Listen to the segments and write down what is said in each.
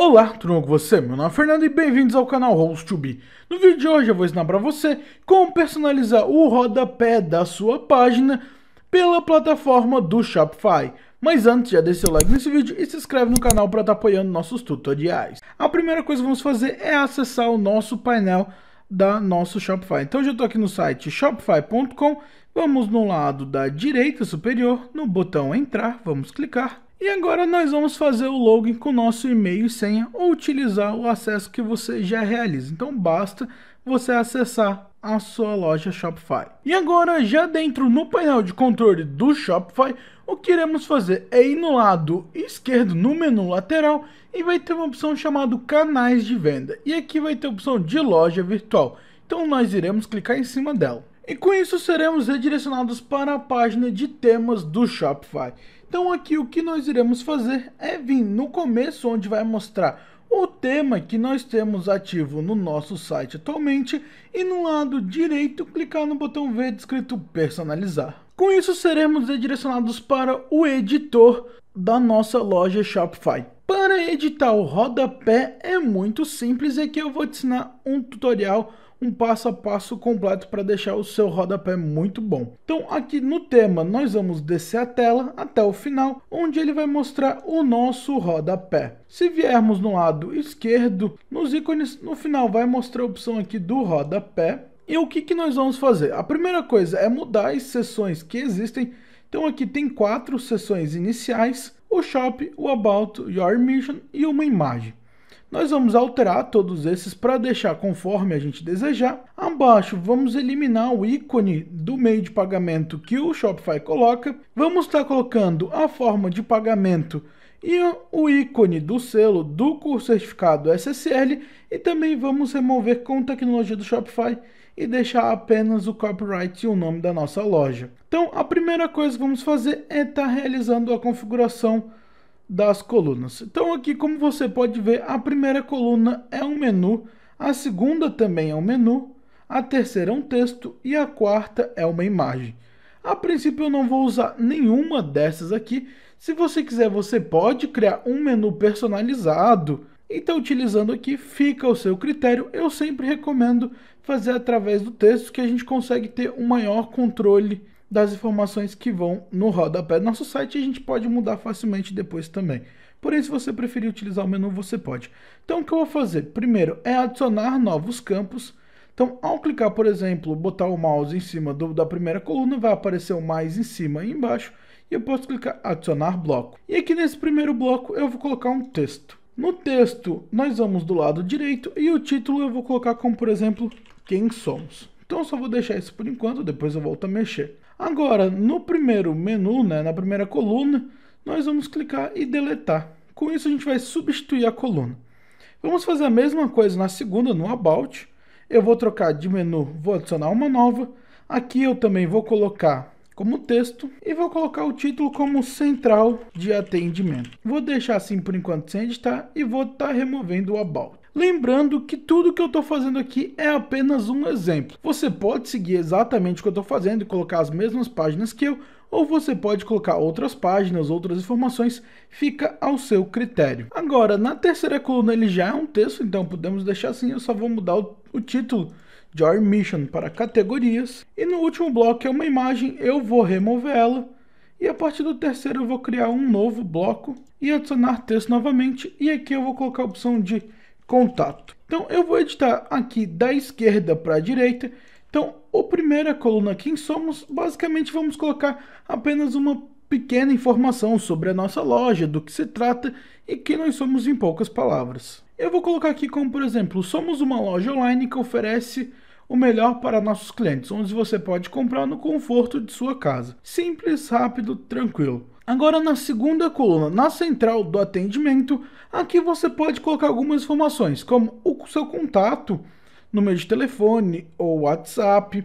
Olá, tudo bom com você? Meu nome é Fernando e bem-vindos ao canal host 2 No vídeo de hoje eu vou ensinar para você como personalizar o rodapé da sua página pela plataforma do Shopify. Mas antes, já deixa seu like nesse vídeo e se inscreve no canal para estar tá apoiando nossos tutoriais. A primeira coisa que vamos fazer é acessar o nosso painel da nosso Shopify. Então já estou aqui no site shopify.com, vamos no lado da direita superior, no botão entrar, vamos clicar e agora nós vamos fazer o login com o nosso e-mail e senha ou utilizar o acesso que você já realiza. Então basta você acessar a sua loja Shopify. E agora já dentro no painel de controle do Shopify, o que iremos fazer é ir no lado esquerdo no menu lateral e vai ter uma opção chamada canais de venda. E aqui vai ter a opção de loja virtual. Então nós iremos clicar em cima dela. E com isso seremos redirecionados para a página de temas do Shopify. Então aqui o que nós iremos fazer é vir no começo onde vai mostrar o tema que nós temos ativo no nosso site atualmente e no lado direito clicar no botão verde escrito personalizar. Com isso seremos redirecionados para o editor da nossa loja Shopify. Para editar o rodapé é muito simples e aqui eu vou te ensinar um tutorial um passo a passo completo para deixar o seu rodapé muito bom. Então aqui no tema nós vamos descer a tela até o final, onde ele vai mostrar o nosso rodapé. Se viermos no lado esquerdo, nos ícones no final vai mostrar a opção aqui do rodapé. E o que, que nós vamos fazer? A primeira coisa é mudar as seções que existem. Então aqui tem quatro seções iniciais, o Shop, o About, Your Mission e uma imagem. Nós vamos alterar todos esses para deixar conforme a gente desejar. Abaixo vamos eliminar o ícone do meio de pagamento que o Shopify coloca. Vamos estar tá colocando a forma de pagamento e o ícone do selo do curso certificado SSL e também vamos remover com tecnologia do Shopify e deixar apenas o copyright e o nome da nossa loja. Então a primeira coisa que vamos fazer é estar tá realizando a configuração das colunas. Então aqui, como você pode ver, a primeira coluna é um menu, a segunda também é um menu, a terceira é um texto e a quarta é uma imagem. A princípio eu não vou usar nenhuma dessas aqui. Se você quiser, você pode criar um menu personalizado. Então, utilizando aqui, fica ao seu critério. Eu sempre recomendo fazer através do texto que a gente consegue ter um maior controle das informações que vão no rodapé do nosso site e a gente pode mudar facilmente depois também. Porém, se você preferir utilizar o menu, você pode. Então, o que eu vou fazer? Primeiro é adicionar novos campos. Então, ao clicar, por exemplo, botar o mouse em cima do, da primeira coluna, vai aparecer o mais em cima e embaixo, e eu posso clicar adicionar bloco. E aqui nesse primeiro bloco, eu vou colocar um texto. No texto, nós vamos do lado direito, e o título eu vou colocar como, por exemplo, quem somos. Então, eu só vou deixar isso por enquanto, depois eu volto a mexer. Agora, no primeiro menu, né, na primeira coluna, nós vamos clicar e deletar. Com isso, a gente vai substituir a coluna. Vamos fazer a mesma coisa na segunda, no About. Eu vou trocar de menu, vou adicionar uma nova. Aqui eu também vou colocar como texto e vou colocar o título como central de atendimento. Vou deixar assim por enquanto sem editar e vou estar tá removendo o About. Lembrando que tudo que eu estou fazendo aqui é apenas um exemplo. Você pode seguir exatamente o que eu estou fazendo e colocar as mesmas páginas que eu, ou você pode colocar outras páginas, outras informações, fica ao seu critério. Agora, na terceira coluna ele já é um texto, então podemos deixar assim, eu só vou mudar o, o título de Our Mission para categorias. E no último bloco, que é uma imagem, eu vou remover ela. E a partir do terceiro eu vou criar um novo bloco e adicionar texto novamente. E aqui eu vou colocar a opção de contato. Então eu vou editar aqui da esquerda para a direita. Então, a primeira coluna quem somos, basicamente vamos colocar apenas uma pequena informação sobre a nossa loja, do que se trata e quem nós somos em poucas palavras. Eu vou colocar aqui como, por exemplo, somos uma loja online que oferece o melhor para nossos clientes, onde você pode comprar no conforto de sua casa. Simples, rápido, tranquilo. Agora na segunda coluna, na central do atendimento, aqui você pode colocar algumas informações, como o seu contato, número de telefone ou WhatsApp.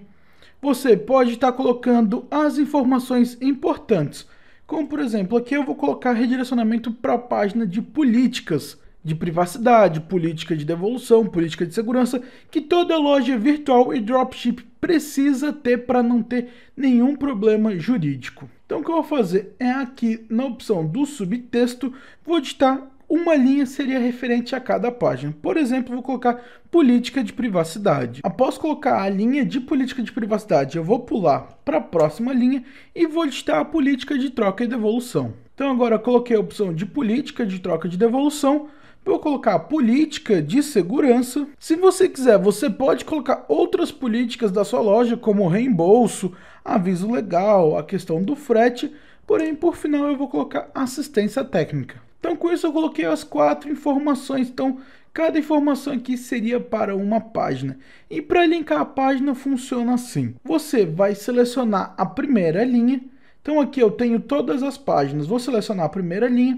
Você pode estar colocando as informações importantes, como por exemplo, aqui eu vou colocar redirecionamento para a página de políticas de privacidade, política de devolução, política de segurança, que toda loja é virtual e dropship precisa ter para não ter nenhum problema jurídico. Então o que eu vou fazer é aqui na opção do subtexto, vou digitar uma linha seria referente a cada página. Por exemplo, vou colocar política de privacidade. Após colocar a linha de política de privacidade, eu vou pular para a próxima linha e vou digitar a política de troca e devolução. Então agora coloquei a opção de política de troca de devolução, vou colocar política de segurança. Se você quiser, você pode colocar outras políticas da sua loja, como reembolso, aviso legal, a questão do frete, porém por final eu vou colocar assistência técnica. Então com isso eu coloquei as quatro informações, então cada informação aqui seria para uma página. E para linkar a página funciona assim, você vai selecionar a primeira linha, então aqui eu tenho todas as páginas, vou selecionar a primeira linha,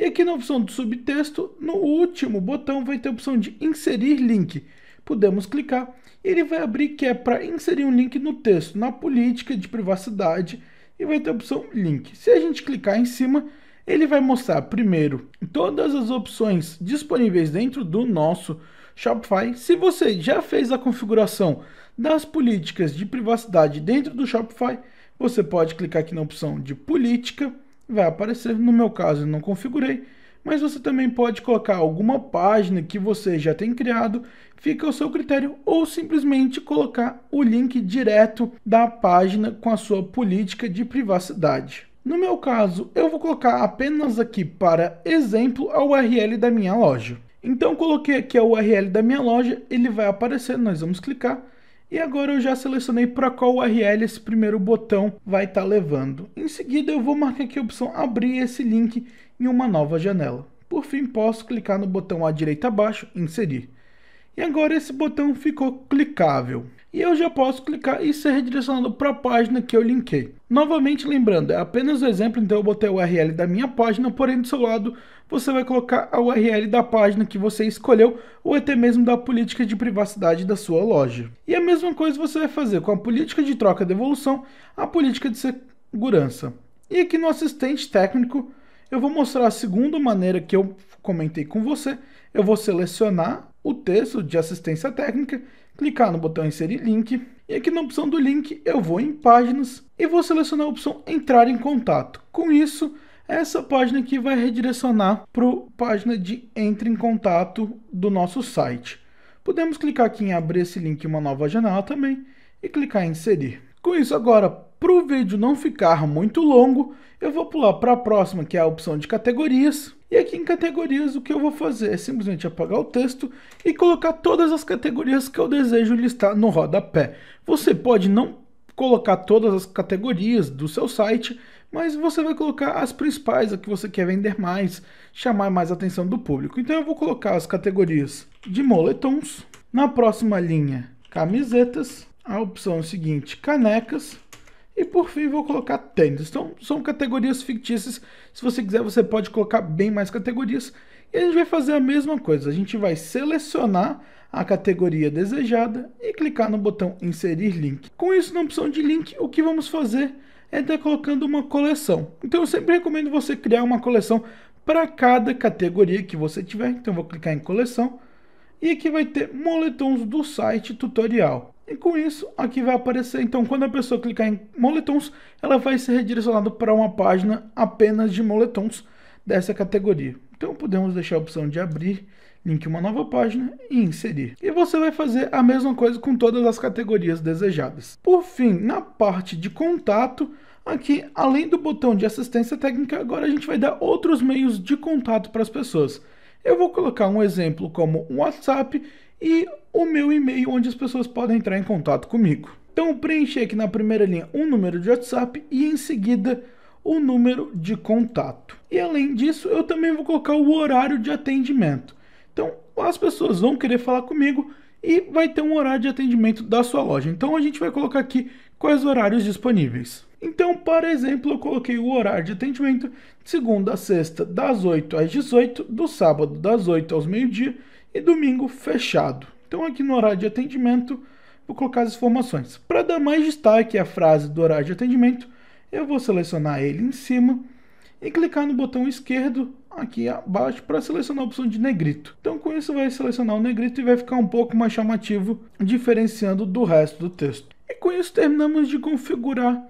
e aqui na opção do subtexto, no último botão vai ter a opção de inserir link. Podemos clicar e ele vai abrir que é para inserir um link no texto, na política de privacidade, e vai ter a opção link. Se a gente clicar em cima, ele vai mostrar primeiro todas as opções disponíveis dentro do nosso Shopify. Se você já fez a configuração das políticas de privacidade dentro do Shopify, você pode clicar aqui na opção de política vai aparecer. No meu caso, eu não configurei, mas você também pode colocar alguma página que você já tem criado, fica ao seu critério, ou simplesmente colocar o link direto da página com a sua política de privacidade. No meu caso, eu vou colocar apenas aqui para exemplo a URL da minha loja. Então coloquei aqui a URL da minha loja, ele vai aparecer, nós vamos clicar e agora eu já selecionei para qual URL esse primeiro botão vai estar tá levando. Em seguida eu vou marcar aqui a opção abrir esse link em uma nova janela. Por fim, posso clicar no botão à direita abaixo, inserir. E agora esse botão ficou clicável. E eu já posso clicar e ser redirecionado para a página que eu linkei. Novamente lembrando, é apenas um exemplo, então eu botei a URL da minha página, porém do seu lado você vai colocar a URL da página que você escolheu ou até mesmo da política de privacidade da sua loja. E a mesma coisa você vai fazer com a política de troca de evolução, a política de segurança. E aqui no assistente técnico, eu vou mostrar a segunda maneira que eu comentei com você. Eu vou selecionar o texto de assistência técnica, clicar no botão inserir link, e aqui na opção do link eu vou em páginas e vou selecionar a opção entrar em contato. Com isso, essa página aqui vai redirecionar para a página de entre em contato do nosso site. Podemos clicar aqui em abrir esse link em uma nova janela também e clicar em inserir. Com isso agora para o vídeo não ficar muito longo, eu vou pular para a próxima, que é a opção de categorias. E aqui em categorias, o que eu vou fazer é simplesmente apagar o texto e colocar todas as categorias que eu desejo listar no rodapé. Você pode não colocar todas as categorias do seu site, mas você vai colocar as principais, a que você quer vender mais, chamar mais a atenção do público. Então eu vou colocar as categorias de moletons, na próxima linha, camisetas, a opção é seguinte, canecas, e por fim, vou colocar tênis. Então, são categorias fictícias. Se você quiser, você pode colocar bem mais categorias. E a gente vai fazer a mesma coisa. A gente vai selecionar a categoria desejada e clicar no botão inserir link. Com isso, na opção de link, o que vamos fazer é estar colocando uma coleção. Então, eu sempre recomendo você criar uma coleção para cada categoria que você tiver. Então, vou clicar em coleção. E aqui vai ter moletons do site tutorial. E com isso, aqui vai aparecer. Então, quando a pessoa clicar em moletons, ela vai ser redirecionada para uma página apenas de moletons dessa categoria. Então, podemos deixar a opção de abrir, link uma nova página e inserir. E você vai fazer a mesma coisa com todas as categorias desejadas. Por fim, na parte de contato, aqui, além do botão de assistência técnica, agora a gente vai dar outros meios de contato para as pessoas. Eu vou colocar um exemplo como WhatsApp e o meu e-mail onde as pessoas podem entrar em contato comigo. Então preencher aqui na primeira linha um número de WhatsApp e em seguida o número de contato. E além disso, eu também vou colocar o horário de atendimento. Então as pessoas vão querer falar comigo e vai ter um horário de atendimento da sua loja. Então a gente vai colocar aqui quais horários disponíveis. Então, por exemplo, eu coloquei o horário de atendimento de segunda a sexta, das 8 às 18, do sábado das 8 aos meio-dia e domingo fechado. Então aqui no horário de atendimento, vou colocar as informações. Para dar mais destaque à frase do horário de atendimento, eu vou selecionar ele em cima e clicar no botão esquerdo aqui abaixo para selecionar a opção de negrito. Então com isso vai selecionar o negrito e vai ficar um pouco mais chamativo, diferenciando do resto do texto. E com isso terminamos de configurar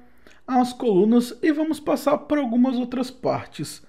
as colunas e vamos passar para algumas outras partes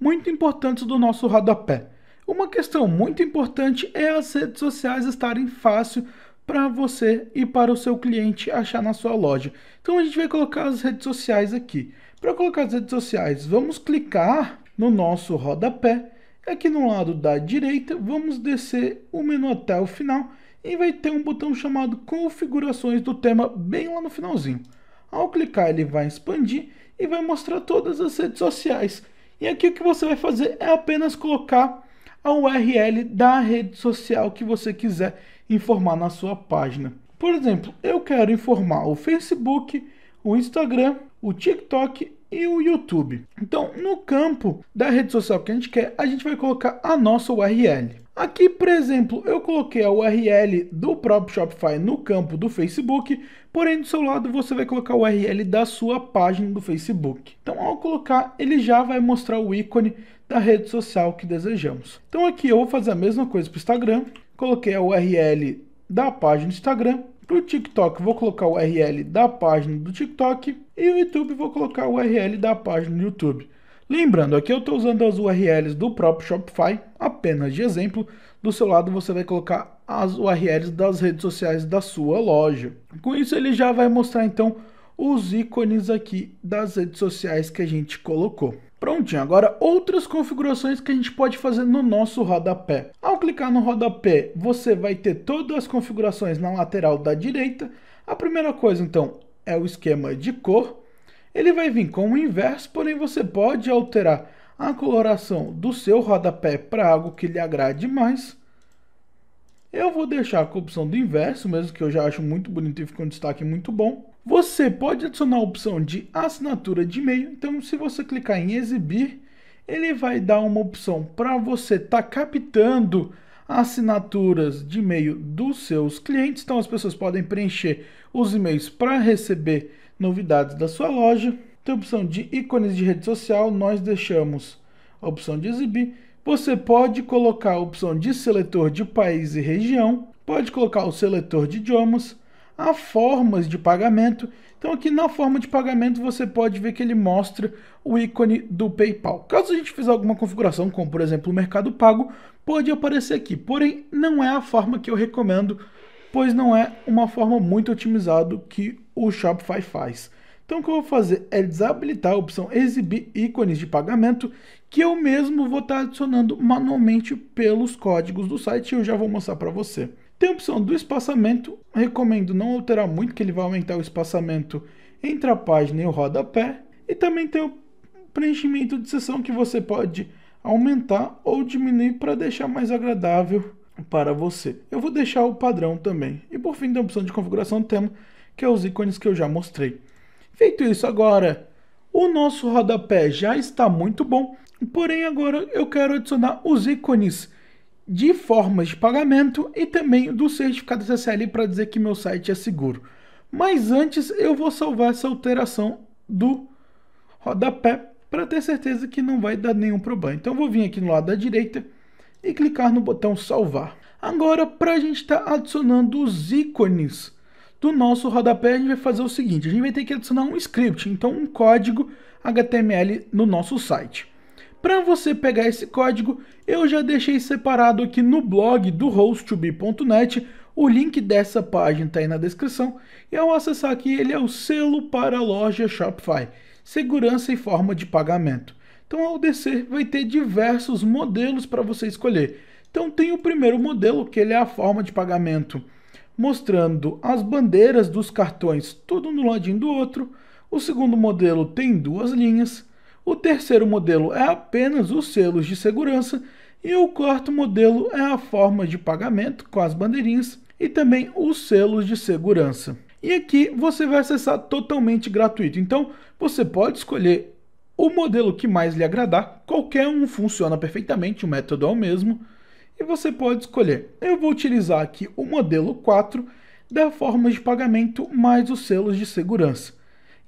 muito importantes do nosso rodapé. Uma questão muito importante é as redes sociais estarem fácil para você e para o seu cliente achar na sua loja. Então a gente vai colocar as redes sociais aqui. Para colocar as redes sociais, vamos clicar no nosso rodapé. Aqui no lado da direita, vamos descer o menu até o final e vai ter um botão chamado configurações do tema bem lá no finalzinho. Ao clicar ele vai expandir e vai mostrar todas as redes sociais. E aqui o que você vai fazer é apenas colocar a URL da rede social que você quiser informar na sua página. Por exemplo, eu quero informar o Facebook, o Instagram, o TikTok e o YouTube. Então, no campo da rede social que a gente quer, a gente vai colocar a nossa URL. Aqui, por exemplo, eu coloquei a URL do próprio Shopify no campo do Facebook, porém do seu lado você vai colocar a URL da sua página do Facebook. Então, ao colocar, ele já vai mostrar o ícone da rede social que desejamos. Então aqui eu vou fazer a mesma coisa para o Instagram, coloquei a URL da página do Instagram, para o TikTok vou colocar a URL da página do TikTok e o YouTube vou colocar a URL da página do YouTube. Lembrando, aqui eu estou usando as URLs do próprio Shopify, apenas de exemplo. Do seu lado você vai colocar as URLs das redes sociais da sua loja. Com isso ele já vai mostrar então os ícones aqui das redes sociais que a gente colocou. Prontinho, agora outras configurações que a gente pode fazer no nosso rodapé. Ao clicar no rodapé, você vai ter todas as configurações na lateral da direita. A primeira coisa então é o esquema de cor ele vai vir com o inverso, porém você pode alterar a coloração do seu rodapé para algo que lhe agrade mais. Eu vou deixar com a opção do inverso, mesmo que eu já acho muito bonito e fica um destaque muito bom. Você pode adicionar a opção de assinatura de e-mail, então se você clicar em exibir, ele vai dar uma opção para você estar tá captando assinaturas de e-mail dos seus clientes. Então as pessoas podem preencher os e-mails para receber novidades da sua loja. Tem a opção de ícones de rede social, nós deixamos a opção de exibir. Você pode colocar a opção de seletor de país e região, pode colocar o seletor de idiomas, há formas de pagamento. Então aqui na forma de pagamento você pode ver que ele mostra o ícone do PayPal. Caso a gente fizer alguma configuração, como por exemplo o Mercado Pago, pode aparecer aqui. Porém, não é a forma que eu recomendo pois não é uma forma muito otimizada que o Shopify faz. Então o que eu vou fazer é desabilitar a opção exibir ícones de pagamento, que eu mesmo vou estar adicionando manualmente pelos códigos do site e eu já vou mostrar para você. Tem a opção do espaçamento, recomendo não alterar muito, que ele vai aumentar o espaçamento entre a página e o rodapé. E também tem o preenchimento de sessão que você pode aumentar ou diminuir para deixar mais agradável para você. Eu vou deixar o padrão também. E por fim tem a opção de configuração do tema, que é os ícones que eu já mostrei. Feito isso agora, o nosso rodapé já está muito bom, porém agora eu quero adicionar os ícones de formas de pagamento e também do certificado SSL para dizer que meu site é seguro. Mas antes eu vou salvar essa alteração do rodapé para ter certeza que não vai dar nenhum problema. Então eu vou vir aqui no lado da direita, e clicar no botão salvar. Agora, para a gente estar tá adicionando os ícones do nosso rodapé, a gente vai fazer o seguinte, a gente vai ter que adicionar um script, então um código HTML no nosso site. Para você pegar esse código, eu já deixei separado aqui no blog do host o link dessa página está aí na descrição, e ao acessar aqui ele é o selo para a loja Shopify, segurança e forma de pagamento. Então a UDC vai ter diversos modelos para você escolher. Então tem o primeiro modelo, que ele é a forma de pagamento, mostrando as bandeiras dos cartões, tudo no ladinho do outro. O segundo modelo tem duas linhas. O terceiro modelo é apenas os selos de segurança. E o quarto modelo é a forma de pagamento com as bandeirinhas e também os selos de segurança. E aqui você vai acessar totalmente gratuito. Então você pode escolher o modelo que mais lhe agradar, qualquer um funciona perfeitamente, o método é o mesmo, e você pode escolher. Eu vou utilizar aqui o modelo 4 da forma de pagamento mais os selos de segurança.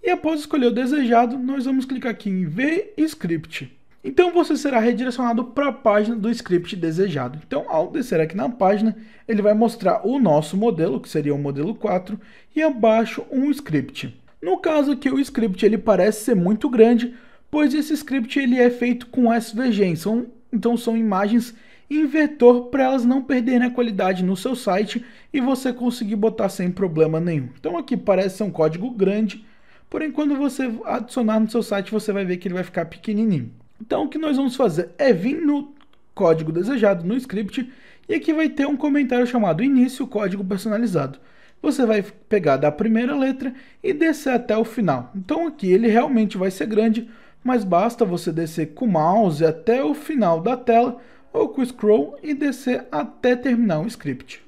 E após escolher o desejado, nós vamos clicar aqui em Ver Script. Então você será redirecionado para a página do script desejado. Então ao descer aqui na página, ele vai mostrar o nosso modelo, que seria o modelo 4, e abaixo um script. No caso aqui o script ele parece ser muito grande, pois esse script ele é feito com SVG, são, então são imagens em vetor para elas não perderem a qualidade no seu site e você conseguir botar sem problema nenhum. Então aqui parece ser um código grande, porém quando você adicionar no seu site você vai ver que ele vai ficar pequenininho. Então o que nós vamos fazer é vir no código desejado no script e aqui vai ter um comentário chamado início código personalizado. Você vai pegar da primeira letra e descer até o final. Então aqui ele realmente vai ser grande, mas basta você descer com o mouse até o final da tela ou com o scroll e descer até terminar o script.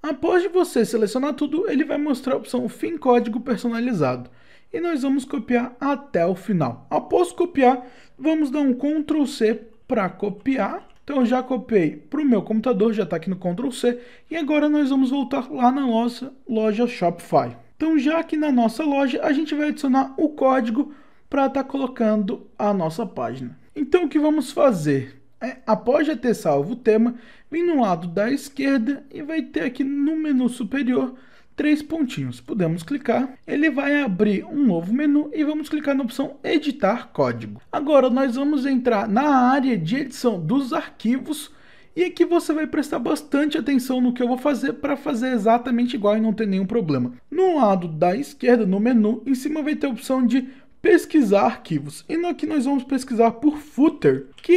Após você selecionar tudo, ele vai mostrar a opção Fim Código Personalizado e nós vamos copiar até o final. Após copiar, vamos dar um Ctrl C para copiar. Então eu já copiei para o meu computador, já está aqui no Ctrl C e agora nós vamos voltar lá na nossa loja Shopify. Então já aqui na nossa loja a gente vai adicionar o código para estar tá colocando a nossa página. Então o que vamos fazer? É, após já ter salvo o tema, vem no lado da esquerda e vai ter aqui no menu superior três pontinhos. Podemos clicar, ele vai abrir um novo menu e vamos clicar na opção editar código. Agora nós vamos entrar na área de edição dos arquivos e aqui você vai prestar bastante atenção no que eu vou fazer para fazer exatamente igual e não ter nenhum problema. No lado da esquerda, no menu, em cima vai ter a opção de pesquisar arquivos. E aqui nós vamos pesquisar por footer, que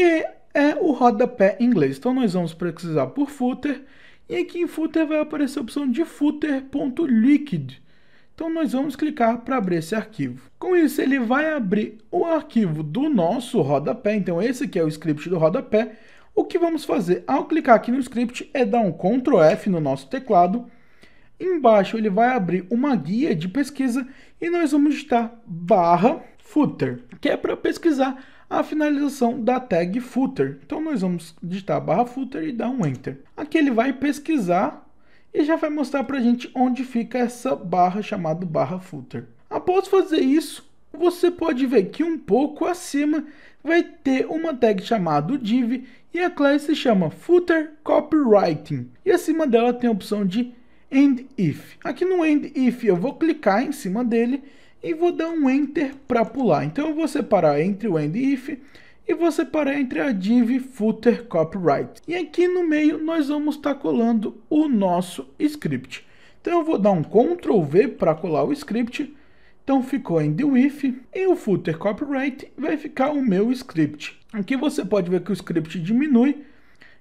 é o rodapé em inglês. Então nós vamos pesquisar por footer, e aqui em footer vai aparecer a opção de footer.liquid. Então nós vamos clicar para abrir esse arquivo. Com isso ele vai abrir o arquivo do nosso rodapé, então esse aqui é o script do rodapé. O que vamos fazer ao clicar aqui no script é dar um Ctrl F no nosso teclado. Embaixo ele vai abrir uma guia de pesquisa e nós vamos digitar barra footer, que é para pesquisar a finalização da tag footer. Então nós vamos digitar barra footer e dar um enter. Aqui ele vai pesquisar e já vai mostrar para a gente onde fica essa barra chamada barra footer. Após fazer isso, você pode ver que um pouco acima vai ter uma tag chamada div e a classe se chama footer copywriting. E acima dela tem a opção de end if. Aqui no end if eu vou clicar em cima dele e vou dar um enter para pular. Então eu vou separar entre o end if e vou separar entre a div footer copyright. E aqui no meio nós vamos estar tá colando o nosso script. Então eu vou dar um Ctrl V para colar o script. Então ficou end if e o footer copyright vai ficar o meu script. Aqui você pode ver que o script diminui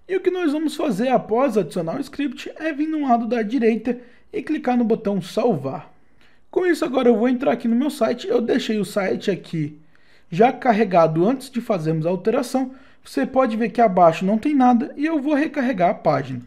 e o que nós vamos fazer após adicionar o script é vir no lado da direita e clicar no botão salvar. Com isso agora eu vou entrar aqui no meu site, eu deixei o site aqui já carregado antes de fazermos a alteração, você pode ver que abaixo não tem nada e eu vou recarregar a página.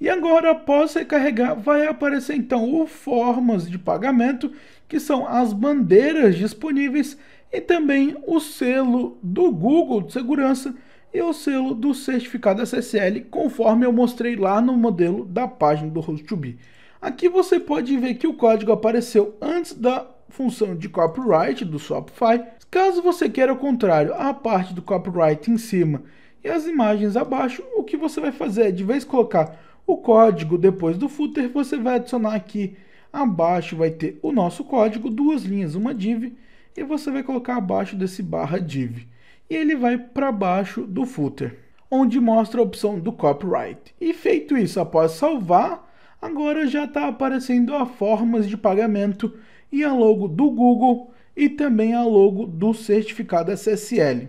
E agora, após recarregar, vai aparecer então o formas de pagamento, que são as bandeiras disponíveis e também o selo do Google de segurança, e o selo do certificado SSL, conforme eu mostrei lá no modelo da página do Host2B. Aqui você pode ver que o código apareceu antes da função de copyright do Shopify. Caso você queira o contrário, a parte do copyright em cima e as imagens abaixo, o que você vai fazer é, de vez colocar o código depois do footer, você vai adicionar aqui abaixo, vai ter o nosso código, duas linhas, uma div, e você vai colocar abaixo desse barra div e ele vai para baixo do footer, onde mostra a opção do copyright. E feito isso, após salvar, agora já está aparecendo as formas de pagamento e a logo do Google e também a logo do certificado SSL.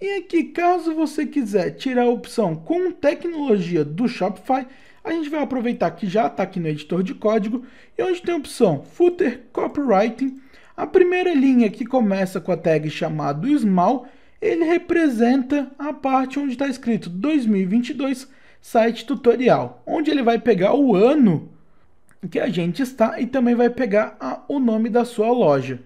E aqui, caso você quiser tirar a opção com tecnologia do Shopify, a gente vai aproveitar que já está aqui no editor de código e onde tem a opção footer copywriting. A primeira linha que começa com a tag chamado small ele representa a parte onde está escrito 2022 site tutorial, onde ele vai pegar o ano que a gente está e também vai pegar a, o nome da sua loja.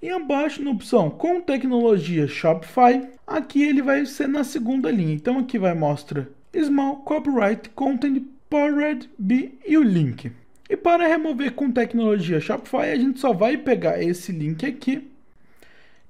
E abaixo na opção com tecnologia Shopify, aqui ele vai ser na segunda linha. Então aqui vai mostra Small Copyright Content Powered by e o link. E para remover com tecnologia Shopify, a gente só vai pegar esse link aqui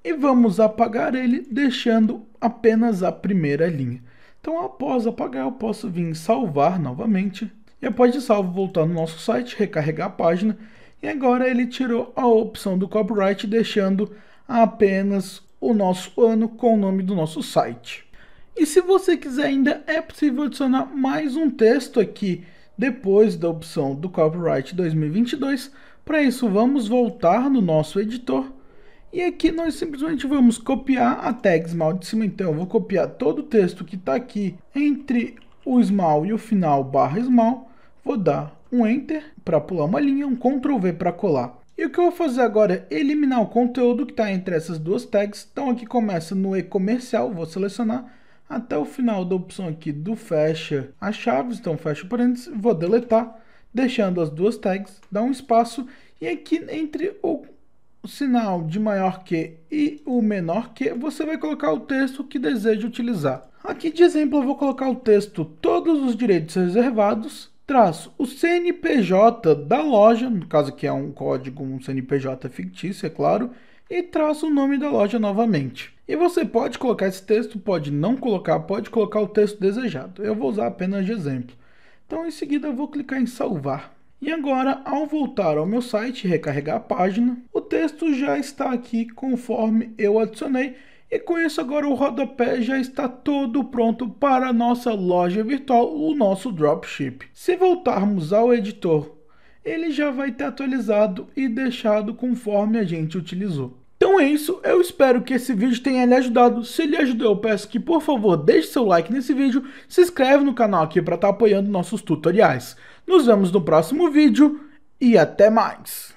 e vamos apagar ele deixando apenas a primeira linha. Então após apagar eu posso vir salvar novamente e após de salvo voltar no nosso site, recarregar a página e agora ele tirou a opção do copyright deixando apenas o nosso ano com o nome do nosso site. E se você quiser ainda é possível adicionar mais um texto aqui depois da opção do copyright 2022. Para isso vamos voltar no nosso editor e aqui nós simplesmente vamos copiar a tag small de cima. Então eu vou copiar todo o texto que está aqui entre o small e o final barra small. Vou dar um enter para pular uma linha, um ctrl v para colar. E o que eu vou fazer agora é eliminar o conteúdo que está entre essas duas tags. Então aqui começa no e comercial, vou selecionar até o final da opção aqui do fecha as chaves, então fecha parênteses, vou deletar, deixando as duas tags, dá um espaço e aqui entre o sinal de maior que e o menor que, você vai colocar o texto que deseja utilizar. Aqui de exemplo eu vou colocar o texto todos os direitos reservados, traço o CNPJ da loja, no caso que é um código, um CNPJ fictício, é claro, e traço o nome da loja novamente. E você pode colocar esse texto, pode não colocar, pode colocar o texto desejado. Eu vou usar apenas de exemplo. Então em seguida eu vou clicar em salvar. E agora, ao voltar ao meu site e recarregar a página, o texto já está aqui conforme eu adicionei. E com isso agora o rodapé já está todo pronto para a nossa loja virtual, o nosso dropship. Se voltarmos ao editor, ele já vai ter atualizado e deixado conforme a gente utilizou. Então é isso, eu espero que esse vídeo tenha lhe ajudado. Se lhe ajudou, eu peço que por favor deixe seu like nesse vídeo, se inscreve no canal aqui para estar tá apoiando nossos tutoriais. Nos vemos no próximo vídeo e até mais!